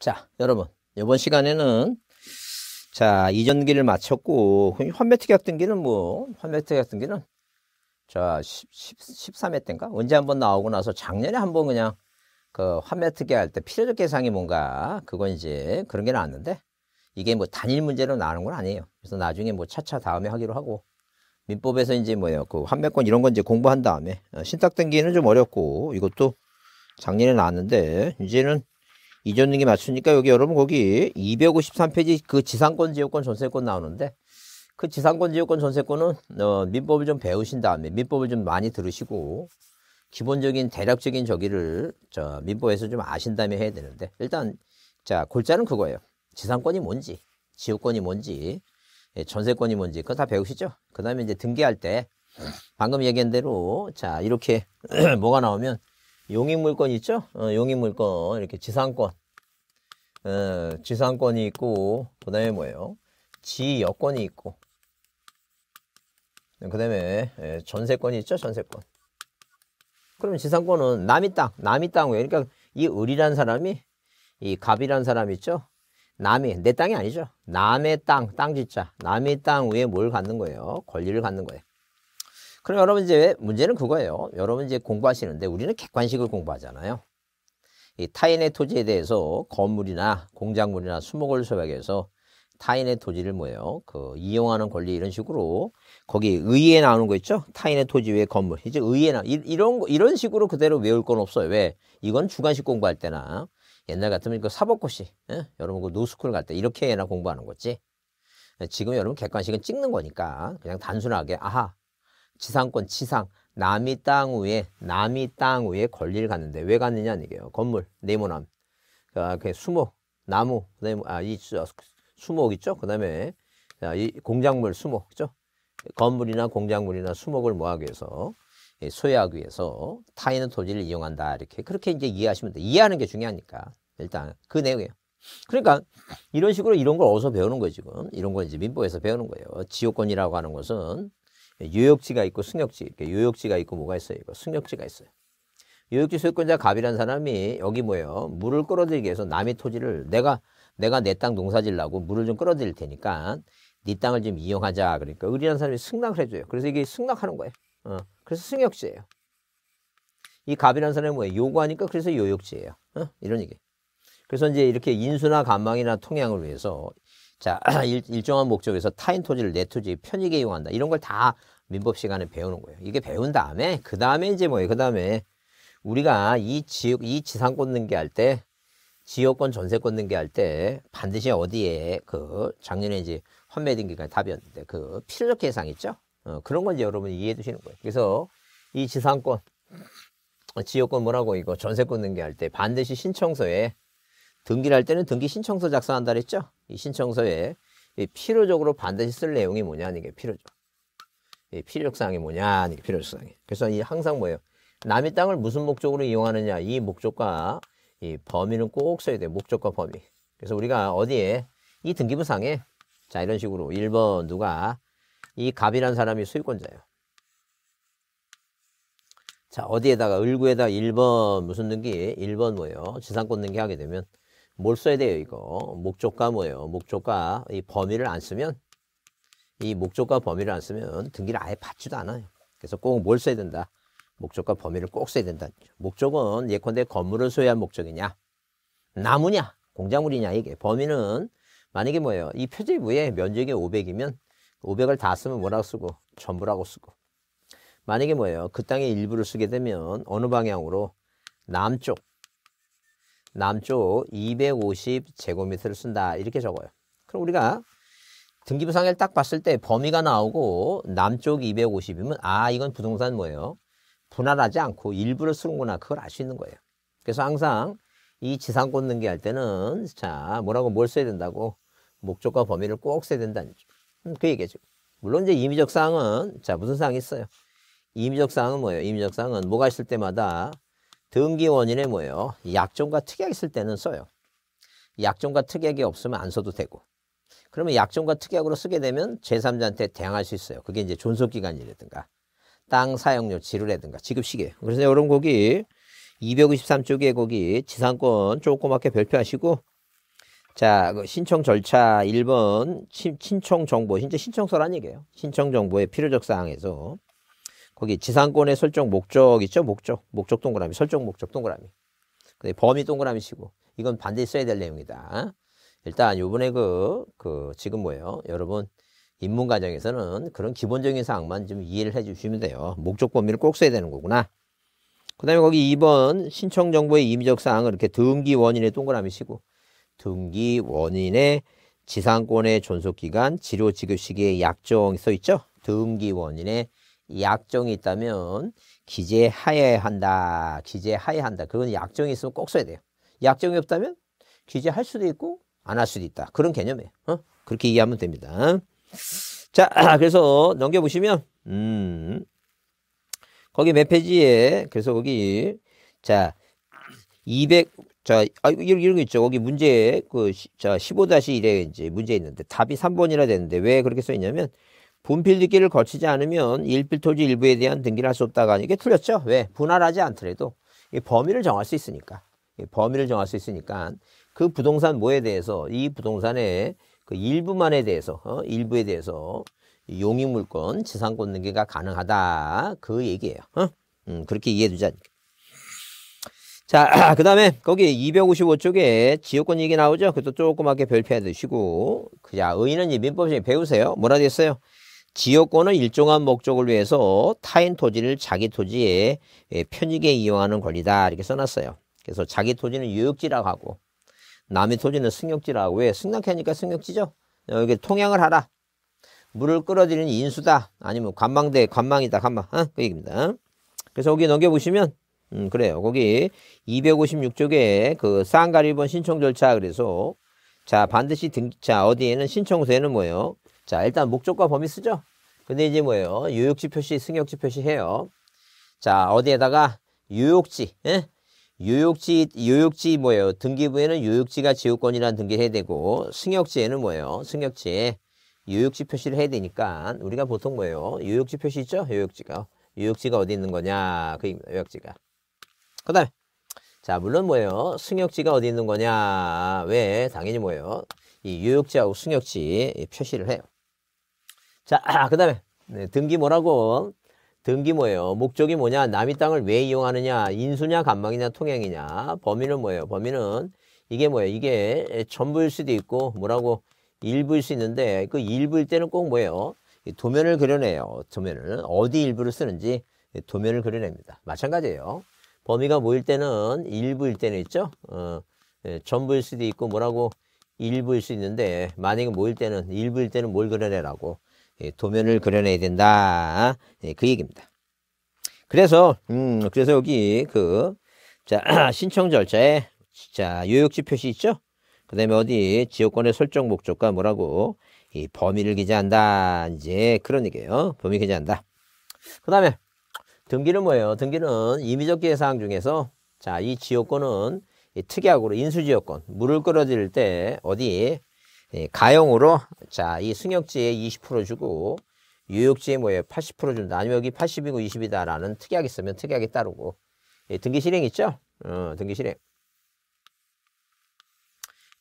자, 여러분. 이번 시간에는 자, 이전기를 마쳤고 환매 특약 등기는 뭐 환매 특약 등기는 자, 10, 13회 때인가? 언제 한번 나오고 나서 작년에 한번 그냥 그 환매 특약할 때 필요적 계상이 뭔가 그건 이제 그런 게 나왔는데 이게 뭐 단일 문제로 나오는 건 아니에요. 그래서 나중에 뭐 차차 다음에 하기로 하고 민법에서 이제 뭐예요. 그 환매권 이런 건 이제 공부한 다음에 어, 신탁 등기는 좀 어렵고 이것도 작년에 나왔는데 이제는 이전 등기 맞추니까 여기 여러분 거기 253페이지 그 지상권 지역권 전세권 나오는데 그 지상권 지역권 전세권은 어, 민법을 좀 배우신 다음에 민법을 좀 많이 들으시고 기본적인 대략적인 저기를 저 민법에서 좀 아신 다음에 해야 되는데 일단 자 골자는 그거예요. 지상권이 뭔지 지역권이 뭔지 예, 전세권이 뭔지 그거 다 배우시죠. 그 다음에 이제 등기할 때 방금 얘기한 대로 자 이렇게 뭐가 나오면 용인물권 있죠? 어, 용익물권 이렇게 지상권 어, 지상권이 있고 그 다음에 뭐예요? 지여권이 있고 그 다음에 예, 전세권이 있죠? 전세권 그러면 지상권은 남이 땅, 남이 땅 그러니까 이 을이란 사람이 이 갑이란 사람 있죠? 남이, 내 땅이 아니죠. 남의 땅, 땅 짓자. 남의 땅 위에 뭘 갖는 거예요? 권리를 갖는 거예요. 그럼 여러분 이제 문제는 그거예요. 여러분 이제 공부하시는데 우리는 객관식을 공부하잖아요. 이 타인의 토지에 대해서 건물이나 공작물이나 수목을 소유해서 타인의 토지를 뭐예요? 그 이용하는 권리 이런 식으로 거기 의에 나오는 거 있죠? 타인의 토지 외 건물 이제 의에 나 이런 이런 식으로 그대로 외울 건 없어요. 왜? 이건 주관식 공부할 때나 옛날 같으면 그 사법고시 예? 여러분 그 노스쿨 갈 때 이렇게 해나 공부하는 거지. 지금 여러분 객관식은 찍는 거니까 그냥 단순하게 아하 지상권 지상 남이 땅 위에 남이 땅 위에 권리를 갖는데 왜 갖느냐 이게요 건물 네모남 그 수목 나무 그다음에 아이 수목 있죠 그다음에 이 공작물 수목 있죠 건물이나 공작물이나 수목을 뭐하기 위해서 예, 소유하기 위해서 타인의 토지를 이용한다 이렇게 그렇게 이제 이해하시면 돼 이해하는 게 중요하니까 일단 그 내용이에요. 그러니까 이런 식으로 이런 걸 어디서 배우는 거예요 지금 이런 걸 이제 민법에서 배우는 거예요 지요권이라고 하는 것은 유역지가 예, 있고 승역지, 유역지가 있고 뭐가 있어요? 이거 승역지가 있어요. 유역지 소유권자 갑이라는 사람이 여기 뭐예요? 물을 끌어들이기 위해서 남의 토지를 내가 내가 내 땅 농사질라고 물을 좀 끌어들일 테니까 네 땅을 좀 이용하자. 그러니까 의리라는 사람이 승낙을 해줘요. 그래서 이게 승낙하는 거예요. 어, 그래서 승역지예요. 이 갑이라는 사람이 뭐예요? 요구하니까 그래서 요역지예요. 어? 이런 얘기. 그래서 이제 이렇게 인수나 감망이나 통양을 위해서 자, 일, 정한 목적에서 타인 토지를 내 토지 편익에 이용한다. 이런 걸 다 민법 시간에 배우는 거예요. 이게 배운 다음에 그 다음에 이제 뭐예요? 그 다음에 우리가 이 지역 이 지상권 등기할 때 지역권 전세권 등기할 때 반드시 어디에 그 작년에 이제 환매 등기가 답이었는데 그 필요적 계상 있죠? 어, 그런 건 이제 여러분이 이해해 두시는 거예요. 그래서 이 지상권 어, 지역권 뭐라고 이거 전세권 등기할 때 반드시 신청서에 등기를 할 때는 등기 신청서 작성한다 그랬죠? 이 신청서에 이 필요적으로 반드시 쓸 내용이 뭐냐는 게필요죠이 필요적 사항이 뭐냐는 게 필요적 사항이. 그래서 이 항상 뭐예요? 남의 땅을 무슨 목적으로 이용하느냐 이 목적과 이 범위는 꼭 써야 돼요. 목적과 범위. 그래서 우리가 어디에 이 등기부상에 자 이런 식으로 1번 누가 이 갑이라는 사람이 소유권자예요. 자 어디에다가 을구에다 1번 무슨 등기 1번 뭐예요? 지상권 등기 하게 되면 뭘 써야 돼요, 이거? 목적과 뭐예요? 목적과 이 범위를 안 쓰면 이 목적과 범위를 안 쓰면 등기를 아예 받지도 않아요. 그래서 꼭 뭘 써야 된다? 목적과 범위를 꼭 써야 된다. 목적은 예컨대 건물을 소유한 목적이냐? 나무냐? 공작물이냐? 이게 범위는 만약에 뭐예요? 이 표제부에 면적이 500이면 500을 다 쓰면 뭐라고 쓰고? 전부라고 쓰고. 만약에 뭐예요? 그 땅의 일부를 쓰게 되면 어느 방향으로? 남쪽, 남쪽 250제곱미터를 쓴다 이렇게 적어요. 그럼 우리가 등기부상해딱 봤을 때 범위가 나오고 남쪽 250이면 아 이건 부동산 뭐예요? 분할하지 않고 일부를 쓰는구나 그걸 알 수 있는 거예요. 그래서 항상 이 지상권 등기할 때는 자 뭐라고 뭘 써야 된다고 목적과 범위를 꼭 써야 된다는 음, 그 얘기죠. 물론 이제 임의적 사항은 자 무슨 사항이 있어요? 임의적 사항은 뭐예요? 임의적 사항은 뭐가 있을 때마다 등기 원인에 뭐예요? 약정과 특약 이 있을 때는 써요. 약정과 특약이 없으면 안 써도 되고. 그러면 약정과 특약으로 쓰게 되면 제3자한테 대항할 수 있어요. 그게 이제 존속기간이라든가 땅 사용료 지루라든가 지급시계. 그래서 이런 곡이 2 5 3쪽에 곡이 지상권 조그맣게 별표하시고 자, 그 신청 절차 1번 신청 정보, 진짜 신청서란 얘기예요. 신청 정보의 필요적 사항에서 거기 지상권의 설정 목적 있죠? 목적. 목적 동그라미. 설정 목적 동그라미. 근데 범위 동그라미 시고 이건 반드시 써야 될 내용이다. 일단 요번에 그, 그 지금 뭐예요? 여러분 입문 과정에서는 그런 기본적인 사항만 좀 이해를 해 주시면 돼요. 목적 범위를 꼭 써야 되는 거구나. 그 다음에 거기 2번 신청 정보의 임의적 사항을 이렇게 등기 원인의 동그라미 시고 등기 원인의 지상권의 존속기간, 치료 지급 시기의 약정이 써 있죠? 등기 원인의 약정이 있다면 기재하여야 한다. 기재하여야 한다. 그건 약정이 있으면 꼭 써야 돼요. 약정이 없다면 기재할 수도 있고 안 할 수도 있다. 그런 개념이에요. 어? 그렇게 이해하면 됩니다. 자, 그래서 넘겨보시면 음. 거기 몇 페이지에 그래서 거기 자 200, 자, 아, 이런, 이런 거 있죠. 거기 문제, 그, 시, 자, 15-1에 이제 문제 있는데 답이 3번이라 되는데 왜 그렇게 써 있냐면 분필듣기를 거치지 않으면 일필 토지 일부에 대한 등기를 할 수 없다가 이게 틀렸죠. 왜? 분할하지 않더라도 이 범위를 정할 수 있으니까. 이 범위를 정할 수 있으니까 그 부동산 뭐에 대해서 이 부동산의 그 일부만에 대해서 어? 일부에 대해서 용익물권 지상권 등기가 가능하다 그 얘기예요. 어? 음, 그렇게 이해해 두자. 자, 그 다음에 거기 255쪽에 지역권 얘기 나오죠? 그것도 조그맣게 별표해 두시고, 그자, 의인은 민법 중에 배우세요. 뭐라 됐어요? 지역권은 일정한 목적을 위해서 타인 토지를 자기 토지에 예, 편익에 이용하는 권리다 이렇게 써놨어요. 그래서 자기 토지는 유역지라고 하고 남의 토지는 승역지라고 왜 승낙하니까 승역지죠. 여기 통양을 하라. 물을 끌어들이는 인수다. 아니면 관망대 관망이다 관망 어? 그 얘기입니다. 그래서 여기 넘겨보시면 음, 그래요. 거기 256쪽에 그쌍가리본 신청 절차 그래서 자 반드시 등자 어디에는 신청서에는 뭐예요? 자, 일단 목적과 범위 쓰죠? 근데 이제 뭐예요? 유효지 표시, 승역지 표시 해요. 자, 어디에다가 유효지 예? 유효지유효지 뭐예요? 등기부에는 유효지가지우권이라는 등기를 해야 되고, 승역지에는 뭐예요? 승역지에 유효지 표시를 해야 되니까, 우리가 보통 뭐예요? 유효지 표시 있죠? 유효지가유효지가 어디 있는 거냐? 그입니다, 유효지가그 다음에, 자, 물론 뭐예요? 승역지가 어디 있는 거냐? 왜? 당연히 뭐예요? 이유효지하고 승역지 표시를 해요. 자, 그 다음에 네, 등기 뭐라고? 등기 뭐예요? 목적이 뭐냐? 남의 땅을 왜 이용하느냐? 인수냐? 간망이냐? 통행이냐? 범위는 뭐예요? 범위는 이게 뭐예요? 이게 전부일 수도 있고 뭐라고 일부일 수 있는데 그 일부일 때는 꼭 뭐예요? 도면을 그려내요. 도면을 어디 일부를 쓰는지 도면을 그려냅니다. 마찬가지예요. 범위가 모일 때는 일부일 때는 있죠. 어, 예, 전부일 수도 있고 뭐라고 일부일 수 있는데 만약에 모일 때는 일부일 때는 뭘 그려내라고 예, 도면을 그려내야 된다. 예, 그 얘기입니다. 그래서 음 그래서 여기 그자 신청 절차에 자 요역지 표시 있죠? 그다음에 어디 지역권의 설정 목적과 뭐라고 이 범위를 기재한다 이제 그런 얘기예요. 범위 기재한다. 그다음에 등기는 뭐예요? 등기는 임의적 기회사항 중에서 자이 지역권은 특약으로 인수지역권 물을 끌어들일 때 어디 예, 가용으로자 이 승역지에 20% 주고 유역지에 뭐예요? 80% 준다. 아니면 여기 80이고 20이다라는 특약이 있으면 특약이 따르고 예, 등기 실행 있죠? 어, 등기 실행.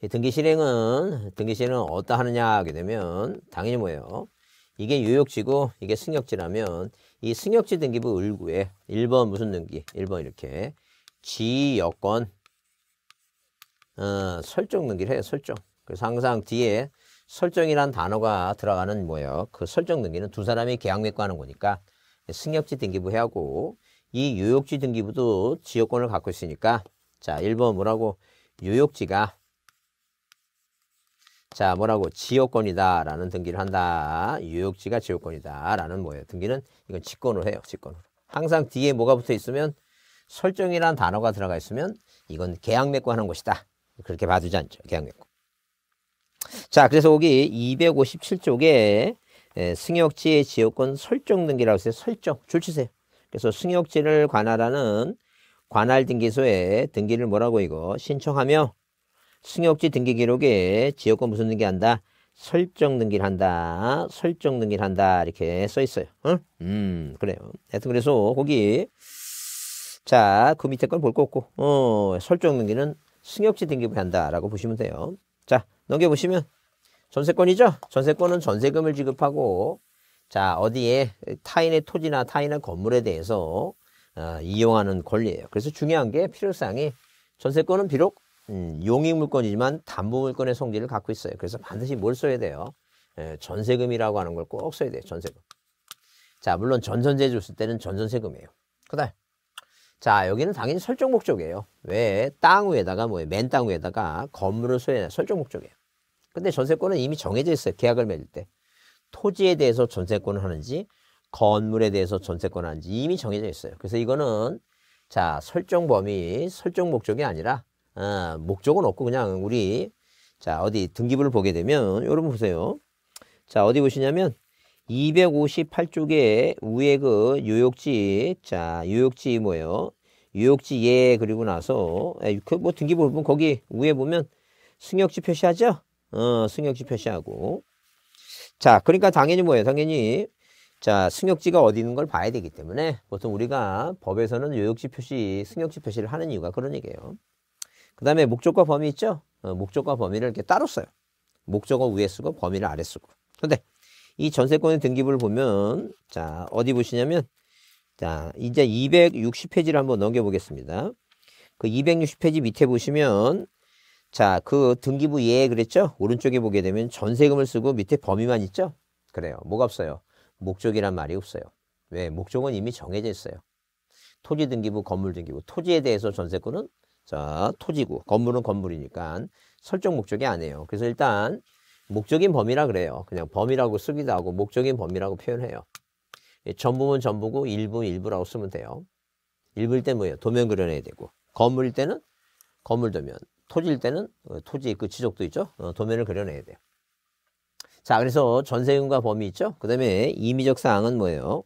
예, 등기 실행은 등기 실행은 어떠 하느냐 하게 되면 당연히 뭐예요? 이게 유역지고 이게 승역지라면 이 승역지 등기부 을구에 1번 무슨 등기? 1번 이렇게 지여권 어, 설정 등기를 해요. 설정. 그래서 항상 뒤에 설정이란 단어가 들어가는 뭐예요. 그 설정 등기는 두 사람이 계약 맺고 하는 거니까 승역지 등기부하고 해이 유역지 등기부도 지역권을 갖고 있으니까 자 1번 뭐라고 유역지가 자 뭐라고 지역권이다 라는 등기를 한다 유역지가 지역권이다 라는 뭐예요 등기는 이건 직권으로 해요 직권으로 항상 뒤에 뭐가 붙어 있으면 설정이란 단어가 들어가 있으면 이건 계약 맺고 하는 것이다 그렇게 봐두지 않죠 계약 맺고 자, 그래서 여기 257쪽에 예, 승역지의 지역권 설정 등기라고 했어요. 설정. 줄 치세요. 그래서 승역지를 관할하는 관할 등기소에 등기를 뭐라고 이거 신청하며 승역지 등기 기록에 지역권 무슨 등기한다? 설정 등기를 한다. 설정 등기를 한다. 이렇게 써 있어요. 응? 음, 그래요. 하여튼 그래서 거기 자, 그 밑에 건 볼 거 없고 어, 설정 등기는 승역지 등기부에 한다라고 보시면 돼요. 자, 넘겨보시면 전세권이죠. 전세권은 전세금을 지급하고 자 어디에 타인의 토지나 타인의 건물에 대해서 어, 이용하는 권리예요. 그래서 중요한 게 필요성이 전세권은 비록 음, 용익물권이지만 담보물권의 성질을 갖고 있어요. 그래서 반드시 뭘 써야 돼요? 예, 전세금이라고 하는 걸 꼭 써야 돼요. 전세금. 자 물론 전전세 줬을 때는 전전세금이에요. 그다음 자 여기는 당연히 설정 목적이에요. 왜? 땅 위에다가 뭐예요? 맨땅 위에다가 건물을 써야 돼요. 설정 목적이에요. 근데 전세권은 이미 정해져 있어요. 계약을 맺을 때. 토지에 대해서 전세권을 하는지 건물에 대해서 전세권을 하는지 이미 정해져 있어요. 그래서 이거는 자 설정 범위, 설정 목적이 아니라 아, 목적은 없고 그냥 우리 자 어디 등기부를 보게 되면 여러분 보세요. 자 어디 보시냐면 258쪽에 위에 그 유역지 자 유역지 뭐예요? 유역지 예 그리고 나서 에, 예, 그뭐 등기부 보면 거기 위에 보면 승역지 표시하죠? 어, 승역지 표시하고. 자, 그러니까 당연히 뭐예요? 당연히 자, 승역지가 어디 있는 걸 봐야 되기 때문에 보통 우리가 법에서는 요역지 표시, 승역지 표시를 하는 이유가 그런 얘기예요. 그 다음에 목적과 범위 있죠? 어, 목적과 범위를 이렇게 따로 써요. 목적어 위에 쓰고 범위를 아래 쓰고. 근데 이 전세권의 등기부를 보면 자, 어디 보시냐면 자, 이제 260페이지를 한번 넘겨 보겠습니다. 그 260페이지 밑에 보시면 자, 그 등기부 예 그랬죠? 오른쪽에 보게 되면 전세금을 쓰고 밑에 범위만 있죠? 그래요. 뭐가 없어요? 목적이란 말이 없어요. 왜? 목적은 이미 정해져 있어요. 토지 등기부, 건물 등기부. 토지에 대해서 전세권은 자, 토지고 건물은 건물이니까 설정 목적이 아니에요. 그래서 일단 목적인 범위라 그래요. 그냥 범위라고 쓰기도 하고 목적인 범위라고 표현해요. 예, 전부면 전부고 일부 일부라고 쓰면 돼요. 일부일 때 뭐예요? 도면 그려내야 되고 건물일 때는 건물 도면 토지일 때는 어, 토지 의그 지적도 있죠. 어, 도면을 그려내야 돼요. 자, 그래서 전세금과 범위 있죠. 그 다음에 임의적 사항은 뭐예요?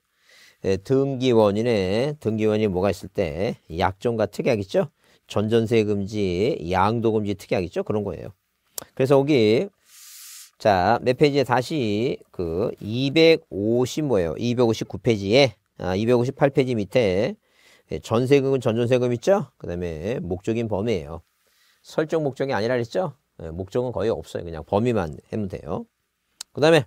예, 등기 원인에 등기 원이 뭐가 있을 때 약정과 특약 있죠. 전전세 금지, 양도 금지 특약 있죠. 그런 거예요. 그래서 여기 자, 몇 페이지에 다시 그250 뭐예요? 259페이지에 아, 258페이지 밑에 예, 전세금은 전전세금 있죠? 그 다음에 목적인 범위예요. 설정 목적이 아니라 그랬죠? 네, 목적은 거의 없어요. 그냥 범위만 하면 돼요. 그 다음에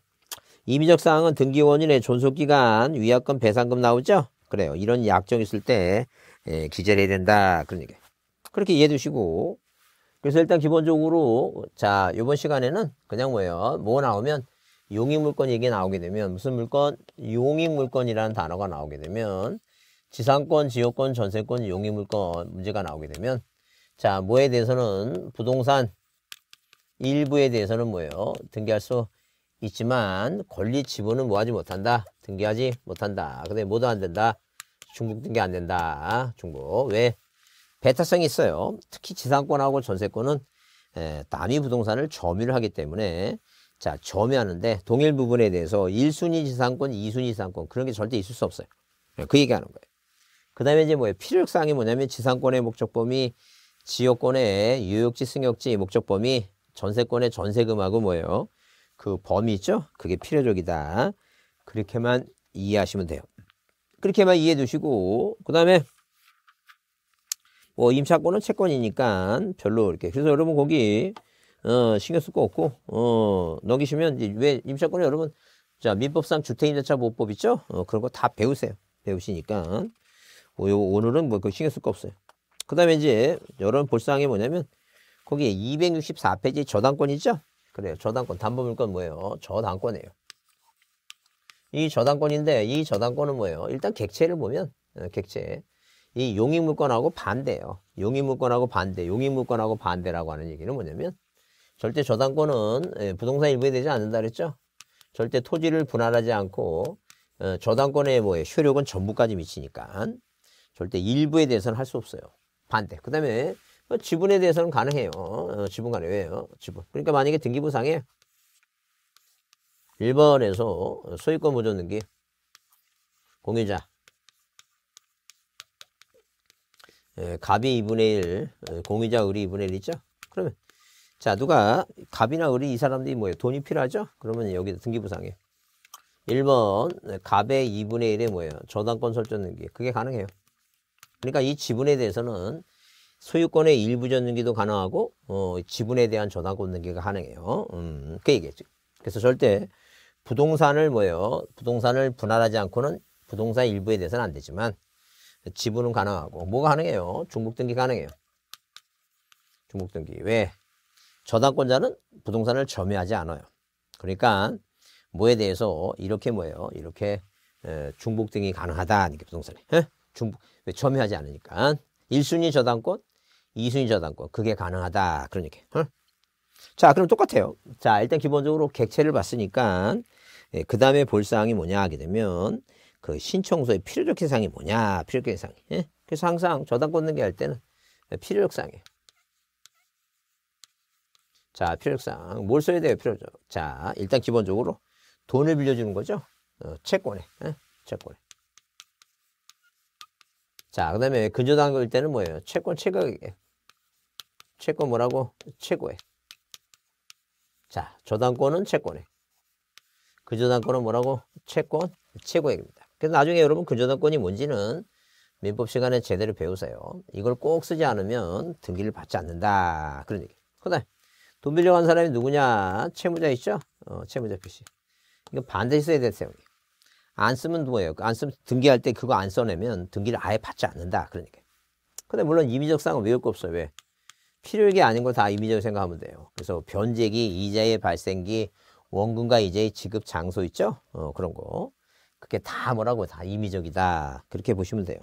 임의적 사항은 등기 원인의 존속기간, 위약금, 배상금 나오죠? 그래요. 이런 약정 있을 때 예, 기재를 해야 된다. 그런 얘기. 그렇게 이해해 두시고. 그래서 일단 기본적으로 자 이번 시간에는 그냥 뭐예요? 뭐 나오면 용익물권 얘기 나오게 되면 무슨 물건? 용익물권이라는 단어가 나오게 되면 지상권, 지역권, 전세권, 용익물권 문제가 나오게 되면 자, 뭐에 대해서는 부동산 일부에 대해서는 뭐예요? 등기할 수 있지만 권리 지분은 뭐 하지 못한다. 등기하지 못한다. 근데 뭐도 안 된다. 중복 등기 안 된다. 중복. 왜? 배타성이 있어요. 특히 지상권하고 전세권은 에, 단위 부동산을 점유를 하기 때문에 자 점유하는데 동일 부분에 대해서 1순위 지상권, 2순위 지상권 그런 게 절대 있을 수 없어요. 예, 그 얘기하는 거예요. 그 다음에 이제 뭐예요? 필요사항이 뭐냐면 지상권의 목적 범위 지역권의 유역지 승역지 목적 범위 전세권의 전세금하고 뭐예요? 그 범위 있죠? 그게 필요적이다. 그렇게만 이해하시면 돼요. 그렇게만 이해해 두시고 그 다음에 뭐 임차권은 채권이니까 별로 이렇게 그래서 여러분 거기 어, 신경 쓸 거 없고 어, 넘기시면 왜 임차권이 여러분 자 민법상 주택임대차 보호법 있죠? 어, 그런 거 다 배우세요. 배우시니까 뭐, 오늘은 뭐그 신경 쓸 거 없어요. 그 다음에 이제 이런 볼상이 뭐냐면 거기에 264페이지 저당권 이죠 그래요. 저당권. 담보물건 뭐예요? 저당권이에요. 이 저당권인데 이 저당권은 뭐예요? 일단 객체를 보면 어, 객체. 이 용익물권하고 반대예요. 용익물권하고 반대. 용익물권하고 반대라고 하는 얘기는 뭐냐면 절대 저당권은 예, 부동산 일부에 되지 않는다 그랬죠? 절대 토지를 분할하지 않고 어, 저당권의 뭐예요? 효력은 전부까지 미치니까 절대 일부에 대해서는 할 수 없어요. 반대. 그 다음에 뭐 지분에 대해서는 가능해요. 어, 지분 가능해요. 지분. 그러니까 만약에 등기부상에 1번에서 소유권 보존 등기 공유자 예, 갑이 2분의 1, 공유자 을이 2분의 1 있죠? 그러면 자 누가 갑이나 을이 이 사람들이 뭐예요? 돈이 필요하죠? 그러면 여기 등기부상에 1번 갑의 2분의 1에 뭐예요? 저당권 설정 등기 그게 가능해요. 그러니까 이 지분에 대해서는 소유권의 일부 전등기도 가능하고 어, 지분에 대한 저당권 등기가 가능해요. 음, 그 얘기죠. 그래서 절대 부동산을 뭐요 부동산을 분할하지 않고는 부동산 일부에 대해서는 안 되지만 지분은 가능하고 뭐가 가능해요? 중복 등기 가능해요. 중복 등기 왜? 저당권자는 부동산을 점유하지 않아요. 그러니까 뭐에 대해서 이렇게 뭐예요? 이렇게 중복 등기 가능하다. 이게 부동산에. 에? 중, 점유하지 않으니까. 1순위 저당권, 2순위 저당권. 그게 가능하다. 그런 얘기. 어? 자, 그럼 똑같아요. 자, 일단 기본적으로 객체를 봤으니까, 예, 그 다음에 볼 사항이 뭐냐 하게 되면, 그 신청서의 필요적 해상이 뭐냐, 필요적 해상이. 예? 그래서 항상 저당권 등기 할 때는 필요적 사항이에요. 자, 필요적 사항. 뭘 써야 돼요, 필요적. 자, 일단 기본적으로 돈을 빌려주는 거죠. 어, 채권에, 예? 채권에. 자, 그 다음에 근저당일 때는 뭐예요? 채권 최고이에요 채권 뭐라고? 최고액. 자, 저당권은 채권액. 근저당권은 뭐라고? 채권 최고액입니다. 그래서 나중에 여러분 근저당권이 뭔지는 민법 시간에 제대로 배우세요. 이걸 꼭 쓰지 않으면 등기를 받지 않는다. 그런 얘기. 그다음돈 빌려간 사람이 누구냐? 채무자 있죠? 어, 채무자 표시. 이거 반드시 써야 되세요. 안 쓰면 뭐예요? 안 쓰면 등기할 때 그거 안 써내면 등기를 아예 받지 않는다. 그러니까. 근데 물론 임의적 사항은 외울 거 없어요. 왜? 필요액게 아닌 거 다 임의적으로 생각하면 돼요. 그래서 변제기, 이자의 발생기, 원금과 이자의 지급 장소 있죠? 어, 그런 거. 그게 다 뭐라고 다 임의적이다. 그렇게 보시면 돼요.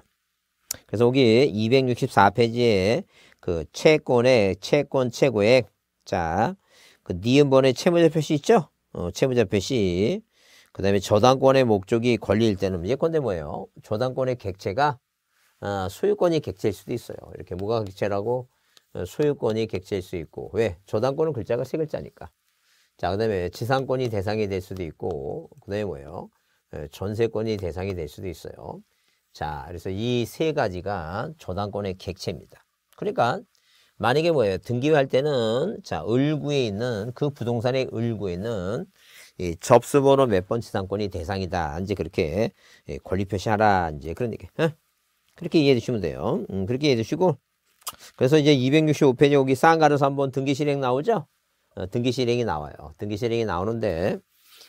그래서 여기 264페이지에 그 채권의 채권 최고액 자, 그 니은번의 채무자 표시 있죠? 어, 채무자 표시. 그 다음에 저당권의 목적이 권리일 때는 예컨대 뭐예요? 저당권의 객체가 아, 소유권이 객체일 수도 있어요. 이렇게 무가객체라고 어, 소유권이 객체일 수 있고 왜? 저당권은 글자가 세 글자니까. 자, 그 다음에 지상권이 대상이 될 수도 있고 그 다음에 뭐예요? 어, 전세권이 대상이 될 수도 있어요. 자, 그래서 이 세 가지가 저당권의 객체입니다. 그러니까 만약에 뭐예요? 등기할 때는 자, 을구에 있는 그 부동산의 을구에 있는 이 접수번호 몇번째상권이 대상이다. 이제 그렇게 예, 권리 표시하라. 이제 그런 얘기. 어? 그렇게 이해해 주시면 돼요. 음, 그렇게 이해해 주시고. 그래서 이제 265페이지 여기 쌍가로서 한번 등기 실행 나오죠? 어, 등기 실행이 나와요. 등기 실행이 나오는데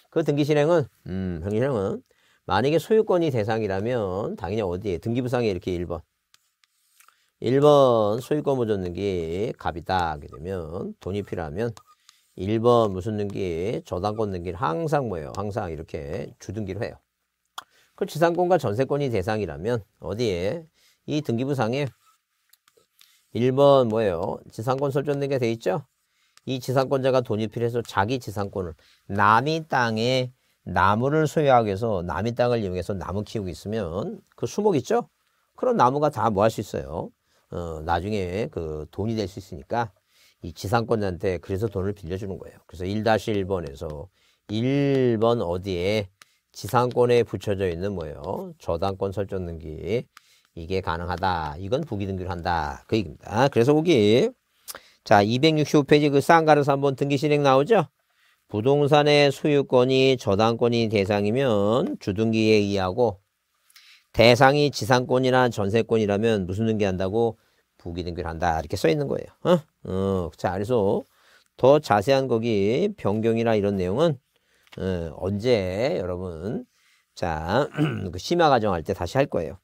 그 등기 실행은 음, 등기 실행은 만약에 소유권이 대상이라면 당연히 어디에 등기부상에 이렇게 1번 1번 소유권 보존등기 갑이다 하게 되면 돈이 필요하면 1번 무슨 등기? 저당권 등기를 항상 뭐예요? 항상 이렇게 주등기로 해요. 그 지상권과 전세권이 대상이라면 어디에? 이 등기부상에 1번 뭐예요? 지상권 설정 된게돼 있죠? 이 지상권자가 돈이 필요해서 자기 지상권을 남이 땅에 나무를 소유하기 위해서 남이 땅을 이용해서 나무 키우고 있으면 그 수목 있죠? 그런 나무가 다 뭐 할 수 있어요? 어, 나중에 그 돈이 될 수 있으니까 이 지상권자한테 그래서 돈을 빌려주는 거예요. 그래서 1-1번에서 1번 어디에 지상권에 붙여져 있는 뭐예요? 저당권 설정 등기 이게 가능하다. 이건 부기 등기를 한다. 그 얘기입니다. 그래서 거기 자 265페이지 그 쌍가르 한번 등기 실행 나오죠? 부동산의 소유권이 저당권이 대상이면 주등기에 의하고 대상이 지상권이나 전세권이라면 무슨 등기한다고 부기등기를 한다 이렇게 써 있는 거예요. 어? 어, 자, 그래서 더 자세한 거기 변경이나 이런 내용은 어, 언제 여러분 자, 그 심화 과정할 때 다시 할 거예요.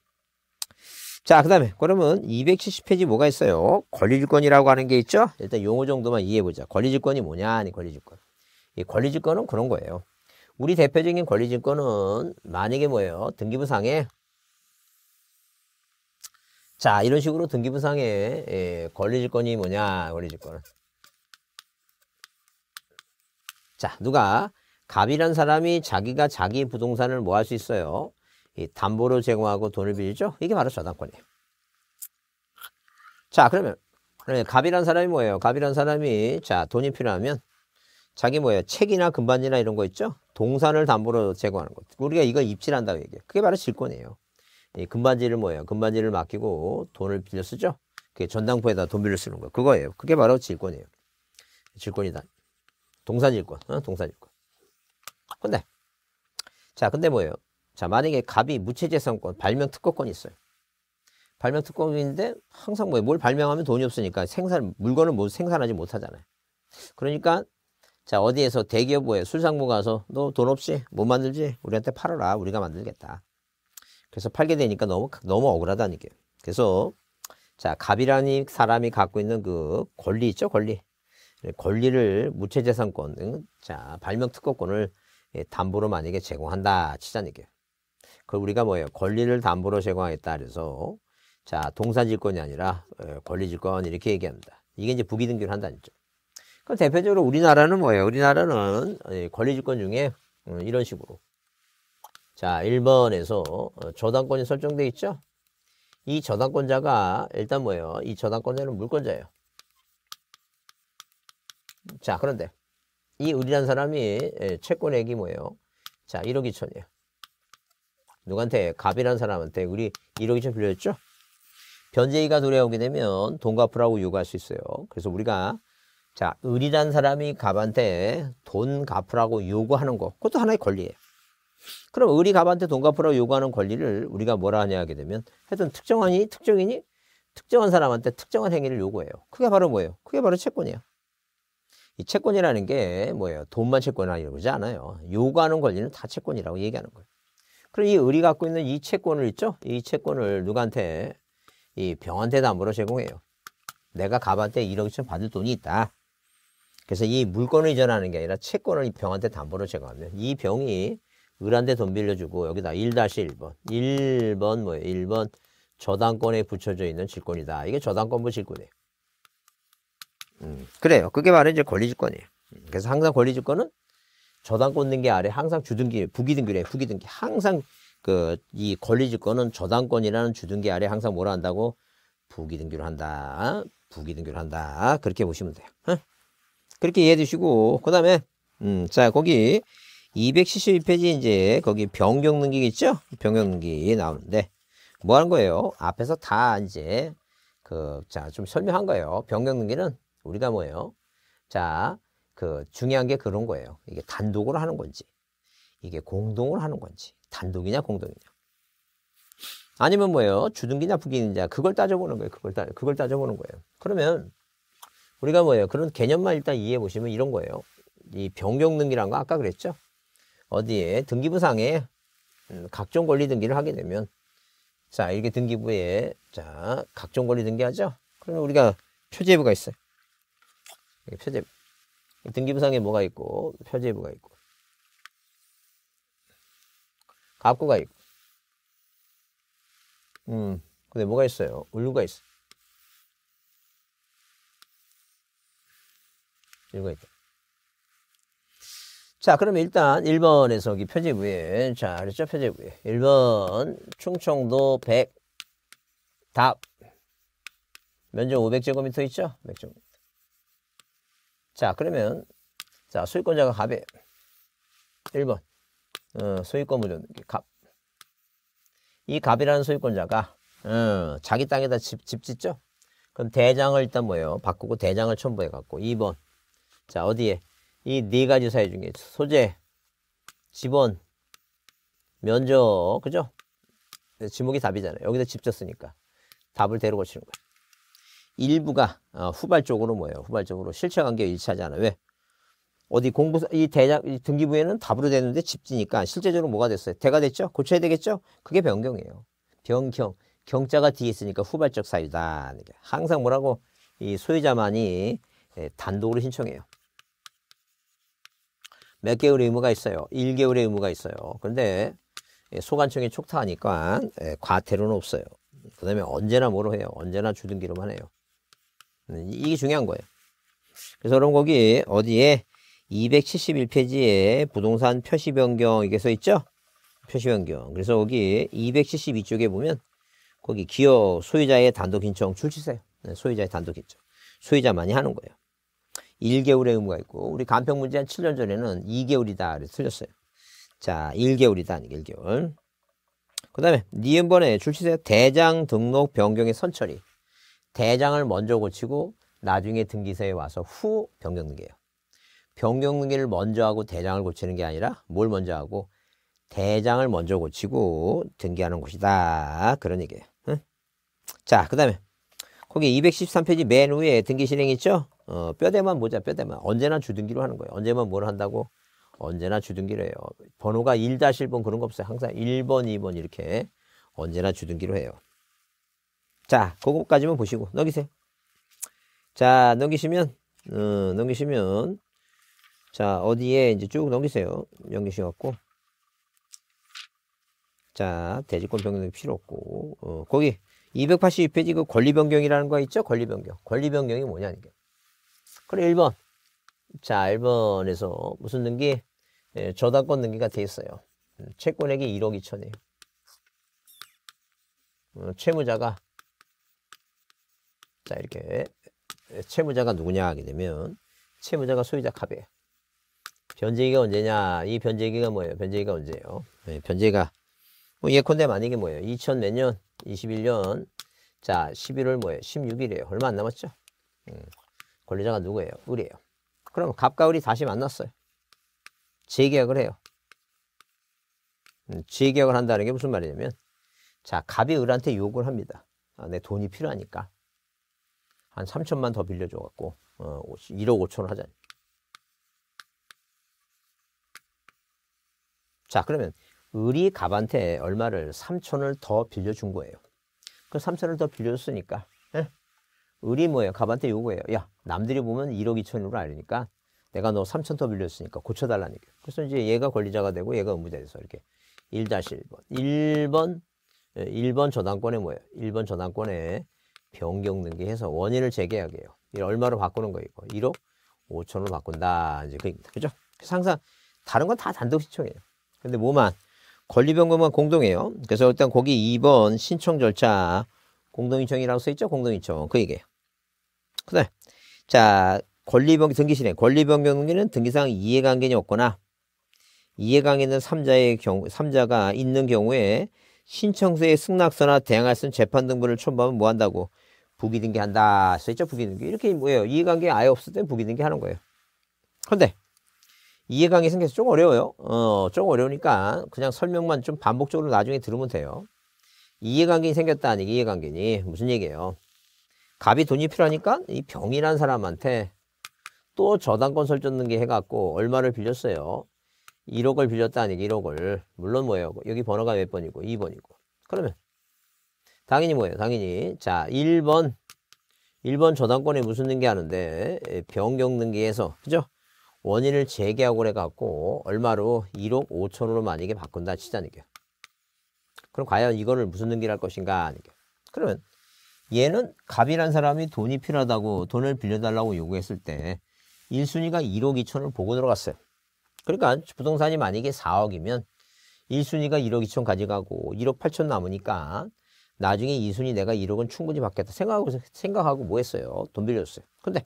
자, 그 다음에 그러면 270페이지 뭐가 있어요? 권리주권이라고 하는 게 있죠? 일단 용어 정도만 이해해보자. 권리주권이 뭐냐? 아니, 권리주권. 이 권리주권은 그런 거예요. 우리 대표적인 권리주권은 만약에 뭐예요? 등기부상에 자, 이런 식으로 등기부상의 예, 권리질권이 뭐냐, 권리질권은. 자, 누가 갑이란 사람이 자기가 자기 부동산을 뭐 할 수 있어요? 이 담보로 제공하고 돈을 빌리죠? 이게 바로 저당권이에요. 자, 그러면 네, 갑이란 사람이 뭐예요? 갑이란 사람이 자 돈이 필요하면 자기 뭐예요? 책이나 금반지나 이런 거 있죠? 동산을 담보로 제공하는 것. 우리가 이거 입질한다고 얘기해요. 그게 바로 질권이에요. 이 네, 금반지를 뭐예요? 금반지를 맡기고 돈을 빌려 쓰죠. 그게 전당포에다 돈 빌려 쓰는 거. 그거예요. 그게 바로 질권이에요. 질권이다. 동산질권 어? 동산질권 근데 자, 근데 뭐예요? 자, 만약에 갑이 무채재산권, 발명특허권이 있어요. 발명특허권인데 항상 뭐예요? 뭘 발명하면 돈이 없으니까 생산 물건을 못 생산하지 못하잖아요. 그러니까 자 어디에서 대기업 뭐예요? 술상무 가서 너 돈 없이 못 만들지? 우리한테 팔아라. 우리가 만들겠다. 그래서 팔게 되니까 너무 너무 억울하다는 게. 그래서 자갑이라니 사람이 갖고 있는 그 권리 있죠 권리 예, 권리를 무체재산권등자 발명특허권을 예, 담보로 만약에 제공한다 치자는 게. 그걸 우리가 뭐예요 권리를 담보로 제공하겠다 그래서 자 동사질권이 아니라 어, 권리질권 이렇게 얘기합니다. 이게 이제 부기등기를 한다는 거죠. 그럼 대표적으로 우리나라는 뭐예요? 우리나라는 예, 권리질권 중에 음, 이런 식으로 자, 1번에서 어, 저당권이 설정돼 있죠? 이 저당권자가 일단 뭐예요? 이 저당권자는 물권자예요. 자, 그런데 이을이란 사람이 예, 채권액이 뭐예요? 자, 1억 2천이에요. 누구한테? 갑이란 사람한테 우리 1억 2천 빌려줬죠? 변제이가 노래오게 되면 돈갚으라고 요구할 수 있어요. 그래서 우리가 자, 을이란 사람이 갑한테 돈 갚으라고 요구하는 거 그것도 하나의 권리예요. 그럼 의리 갑한테 돈 갚으라고 요구하는 권리를 우리가 뭐라 하냐 하게 되면 하여튼 특정한이 특정인이 특정한 사람한테 특정한 행위를 요구해요. 그게 바로 뭐예요? 그게 바로 채권이에요. 이 채권이라는 게 뭐예요? 돈만 채권이라 이러지 않아요. 요구하는 권리는 다 채권이라고 얘기하는 거예요. 그럼 이 을이 갖고 있는 이 채권을 있죠? 이 채권을 누구한테 이 병한테 담보로 제공해요. 내가 갑한테 1억이천 받을 돈이 있다. 그래서 이 물건을 이전하는 게 아니라 채권을 이 병한테 담보로 제공하면 이 병이 을한테 돈 빌려주고 여기다 1-1번 1번 뭐예요? 1번 저당권에 붙여져 있는 질권이다. 이게 저당권부 질권이에요. 음, 그래요. 그게 바로 이제 권리질권이에요. 음, 그래서 항상 권리질권은 저당권 등기 아래 항상 주등기, 부기등기래, 후기등기. 항상 그 이 권리질권은 저당권이라는 주등기 아래 항상 뭐라 한다고? 부기등기로 한다. 부기등기로 한다. 그렇게 보시면 돼요. 그렇게 이해해 주시고, 그 다음에, 음, 자, 거기 272페이지 이제 거기 변경 능기 있죠? 변경 등기 나오는데 뭐 하는 거예요? 앞에서 다 이제 그 자 좀 설명한 거예요. 변경 능기는 우리가 뭐예요? 자, 그 중요한 게 그런 거예요. 이게 단독으로 하는 건지 이게 공동으로 하는 건지 단독이냐 공동이냐 아니면 뭐예요? 주등기냐 부기냐 그걸 따져보는 거예요. 그걸 따 그걸 따져보는 거예요. 그러면 우리가 뭐예요? 그런 개념만 일단 이해해 보시면 이런 거예요. 이 변경 능기란거 아까 그랬죠? 어디에 등기부상에 음, 각종 권리 등기를 하게 되면 자 이렇게 등기부에 자 각종 권리 등기하죠. 그러면 우리가 표제부가 있어요. 표제부. 등기부상에 뭐가 있고 표제부가 있고 갑구가 있고 음 근데 뭐가 있어요? 을루가 있어. 을구가 있다. 자, 그러면 일단 1번에서 여기표제부에 자, 그렇죠표제부에 1번 충청도 100 답. 면적 500제곱미터 있죠? 100제곱미터. 자, 그러면 자, 소유권자가 갑에 1번. 어, 소유권 보존 갑. 이 갑이라는 소유권자가 어, 자기 땅에다 집, 집 짓죠? 그럼 대장을 일단 뭐예요? 바꾸고 대장을 첨부해 갖고 2번. 자, 어디에? 이네 가지 사유 중에 소재, 지번, 면적, 그죠? 지목이 답이잖아요. 여기다 집접 쓰니까 답을 대로 고치는 거예요. 일부가 어, 후발적으로 뭐예요? 후발적으로 실체 관계가 일치하지 않아. 왜? 어디 공부 이 대략 이 등기부에는 답으로 되는데 집지니까 실제적으로 뭐가 됐어요? 대가 됐죠? 고쳐야 되겠죠? 그게 변경이에요. 변경. 경자가 뒤에 있으니까 후발적 사유다. 항상 뭐라고 이 소유자만이 예, 단독으로 신청해요. 몇 개월의 의무가 있어요. 1개월의 의무가 있어요. 그런데 예, 소관청이 촉탁하니까 예, 과태료는 없어요. 그 다음에 언제나 뭐로 해요. 언제나 주등기로만 해요. 음, 이게 중요한 거예요. 그래서 여러분 거기 어디에 271페이지에 부동산 표시 변경 이게 써 있죠? 표시 변경. 그래서 거기 272쪽에 보면 거기 기여 소유자의 단독 신청 출시세요. 네, 소유자의 단독 신청. 소유자만이 하는 거예요. 1개월의 의무가 있고 우리 간평 문제 한 7년 전에는 2개월이다 그래서 틀렸어요. 자, 1개월이다 아니 1개월. 그다음에 니은번에 출시세 대장 등록 변경의 선처리. 대장을 먼저 고치고 나중에 등기세에 와서 후 변경 등기예요. 변경 등기를 먼저 하고 대장을 고치는 게 아니라 뭘 먼저 하고 대장을 먼저 고치고 등기하는 곳이다. 그런 얘기예요. 응? 자, 그다음에 거기 213페이지 맨 위에 등기 실행 있죠? 어, 뼈대만 보자 뼈대만 언제나 주둥기로 하는 거예요. 언제만 뭘 한다고 언제나 주둥기로 해요. 번호가 1-1번 그런 거 없어요. 항상 1번, 2번 이렇게 언제나 주둥기로 해요. 자, 그거까지만 보시고 넘기세요. 자, 넘기시면 음, 넘기시면 자, 어디에 이제 쭉 넘기세요. 넘기셔 갖고 자, 대지권 변경 이 필요 없고 어, 거기 282페이지 그 권리 변경이라는 거 있죠? 권리 변경. 권리 변경이 뭐냐 는게 그래 1번. 자 1번에서 무슨 등기? 예, 저당권 등기가 돼 있어요. 음, 채권액이 1억 2천이에요. 어, 채무자가 자 이렇게 예, 채무자가 누구냐 하게 되면 채무자가 소유자 갑이에요. 변제기가 언제냐? 이 변제기가 뭐예요? 변제기가 언제예요? 네, 변제가 뭐 예컨대 만약에 뭐예요? 2000 몇 년? 21년 자 11월 뭐예요? 16일이에요. 얼마 안 남았죠? 음. 권리자가 누구예요? 을이예요 그럼 갑과 을이 다시 만났어요. 재계약을 해요. 재계약을 음, 한다는 게 무슨 말이냐면 자 갑이 을한테 요구를 합니다. 아, 내 돈이 필요하니까 한 3천만 더 빌려줘갖고 어, 1억 5천 을 하자. 자 그러면 을이 갑한테 얼마를 3천을 더 빌려준 거예요. 그 3천을 더 빌려줬으니까 에? 예? 의리뭐예요 갑한테 요구해요. 야, 남들이 보면 1억 2천으로 알으니까 내가 너 3천 더 빌렸으니까 고쳐달라는 얘 게. 그래서 이제 얘가 권리자가 되고 얘가 의무자 돼서 이렇게 1-1번. 1번, 1번 저당권에 뭐예요? 1번 저당권에 변경 등기해서 원인을 재계약해요. 이 얼마로 바꾸는 거 이거? 1억 5천으로 바꾼다. 이제 그입니다. 그죠? 그래서 항상 다른 건 다 단독 신청이에요. 근데 뭐만 권리 변경만 공동해요. 그래서 일단 거기 2번 신청 절차 공동인청이라고 써 있죠? 공동인청. 그 얘기예요. 그다음 자 권리변경 등기시네 권리변경등기는 등기상 이해관계는 없거나 이해관계는 삼자의 경우 삼자가 있는 경우에 신청서의 승낙서나 대항할 수 있는 재판 등본을 첨부하면 뭐 한다고 부기등기한다 써있죠 부기등기 이렇게 뭐예요 이해관계 아예 없을 때 부기등기 하는 거예요. 그데 이해관계 생겨서 좀 어려워요. 어, 좀 어려우니까 그냥 설명만 좀 반복적으로 나중에 들으면 돼요. 이해관계 생겼다 아니 이해관계니 무슨 얘기예요? 갑이 돈이 필요하니까 이 병이란 사람한테 또 저당권 설정는게 해갖고 얼마를 빌렸어요. 1억을 빌렸다니 1억을. 물론 뭐예요. 여기 번호가 몇 번이고 2번이고. 그러면 당연히 뭐예요. 당연히 자 1번 1번 저당권에 무슨 등기 하는데 변경 등기에서 그죠? 원인을 재계약을해갖고 얼마로 1억 5천으로 만약에 바꾼다 치자니까 그럼 과연 이거를 무슨 등기를 할 것인가 하니까 그러면 얘는 갑이란 사람이 돈이 필요하다고 돈을 빌려달라고 요구했을 때 1순위가 1억 2천을 보고 들어갔어요. 그러니까 부동산이 만약에 4억이면 1순위가 1억 2천 가져가고 1억 8천 남으니까 나중에 2순위 내가 1억은 충분히 받겠다 생각하고, 생각하고 뭐 했어요? 돈 빌려줬어요. 근데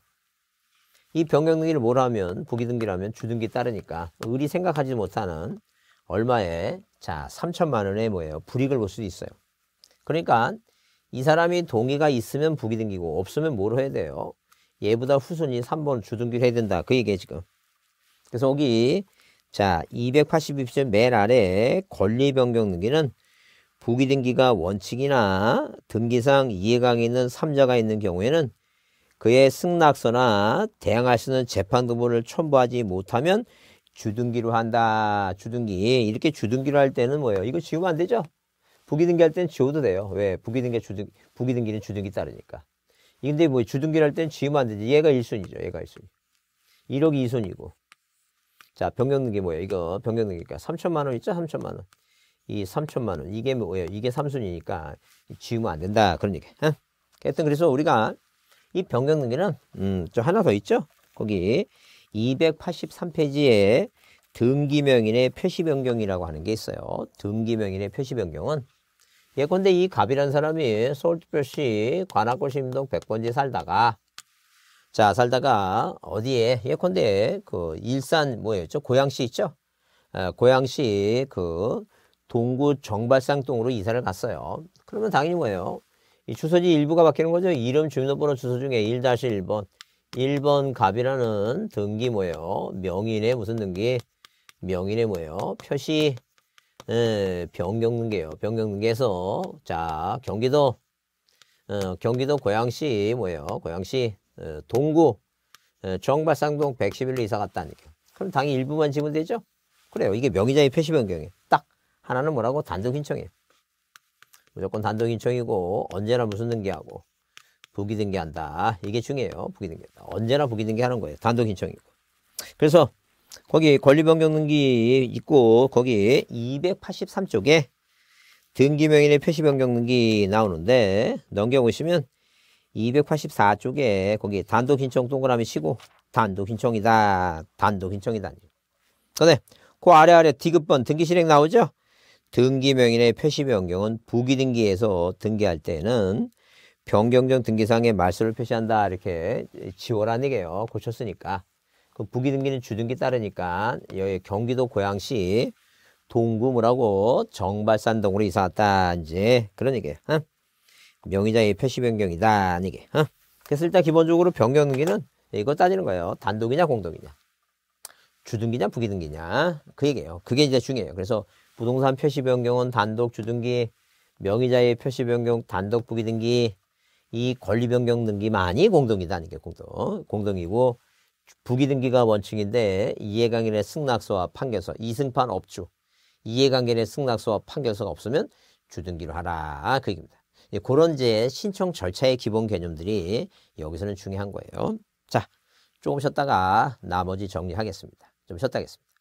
이 변경등기를 뭘 하면 부기등기라면 주등기 따르니까 의리 생각하지 못하는 얼마에 자 3천만 원에 뭐예요? 불이익을 볼 수도 있어요. 그러니까 이 사람이 동의가 있으면 부기 등기고 없으면 뭐로 해야 돼요? 얘보다 후순위 3번 주등기를 해야 된다. 그 얘기예요 지금. 그래서 여기 자 282편 맨 아래 권리변경 등기는 부기 등기가 원칙이나 등기상 이해관계 있는 3자가 있는 경우에는 그의 승낙서나 대항할 수 있는 재판 도보를 첨부하지 못하면 주등기로 한다. 주등기. 이렇게 주등기로 할 때는 뭐예요? 이거 지우면 안 되죠? 부기등기할 땐 지워도 돼요. 왜? 부기등기 주등 부기등기는 주등기 따르니까. 근데 뭐 주등기를 할 땐 지우면 안 되지. 얘가 1순위죠. 얘가 1순위. 1억이 2순위고. 자, 변경등기 뭐예요? 이거 변경등기니까 3천만 원 있죠? 3천만 원. 이 3천만 원. 이게 뭐예요? 이게 3순위니까 지우면 안 된다. 그런 얘기. 응? 하여튼 그래서 우리가 이 변경등기는 음, 저 하나 더 있죠? 거기 283페이지에 등기명인의 표시변경이라고 하는 게 있어요. 등기명인의 표시변경은 예컨대 이 갑이라는 사람이 서울특별시 관악구 신림동 백번지 살다가 자 살다가 어디에 예컨대 그 일산 뭐였죠 고양시 있죠 고양시 그 동구 정발상동으로 이사를 갔어요 그러면 당연히 뭐예요 이 주소지 일부가 바뀌는 거죠 이름 주민번호 등록 주소 중에 1-1번 1번 갑이라는 등기 뭐예요 명인의 무슨 등기 명인의 뭐예요 표시 예, 변경능게요변경능게에서자 경기도 어, 경기도 고양시 뭐예요? 고양시 어, 동구 어, 정발상동 111로 이사 갔다니까. 그럼 당이 일부만 지면되죠 그래요. 이게 명의자의 표시 변경이에요. 딱 하나는 뭐라고 단독 신청이에요. 무조건 단독 신청이고 언제나 무슨 등기하고 부기 등기한다. 이게 중요해요. 부기 등기 언제나 부기 등기하는 거예요. 단독 신청이고. 그래서 거기 권리변경등기 있고 거기 283쪽에 등기명인의 표시변경등기 나오는데 넘겨보시면 284쪽에 거기 단독 신청 동그라미 치고 단독 신청이다 단독 신청이다 그다음에 그 아래 아래 디귿번 등기 실행 나오죠 등기 명인의 표시 변경은 부기 등기에서 등기할 때는 변경전 등기상에 말소를 표시한다 이렇게 지워라는 게요 고쳤으니까 그 부기등기는 주등기 따르니까 여기 경기도 고양시 동구무라고 정발산동으로 이사 왔다 이제 그런 얘기예요. 어? 명의자의 표시 변경이다 이게. 어? 그래서 일단 기본적으로 변경 등기는 이거 따지는 거예요. 단독이냐 공동이냐. 주등기냐 부기등기냐 그 얘기예요. 그게 이제 중요해요. 그래서 부동산 표시 변경은 단독 주등기, 명의자의 표시 변경 단독 부기등기, 이 권리 변경 등기만이 공동이다이게 공동. 공동이고 부기등기가 원칙인데 이해관계의 승낙서와 판결서, 이승판 업주, 이해관계의 승낙서와 판결서가 없으면 주등기로 하라 그 얘기입니다. 예, 그런 제 신청 절차의 기본 개념들이 여기서는 중요한 거예요. 자, 조금 쉬었다가 나머지 정리하겠습니다. 좀 쉬었다 하겠습니다.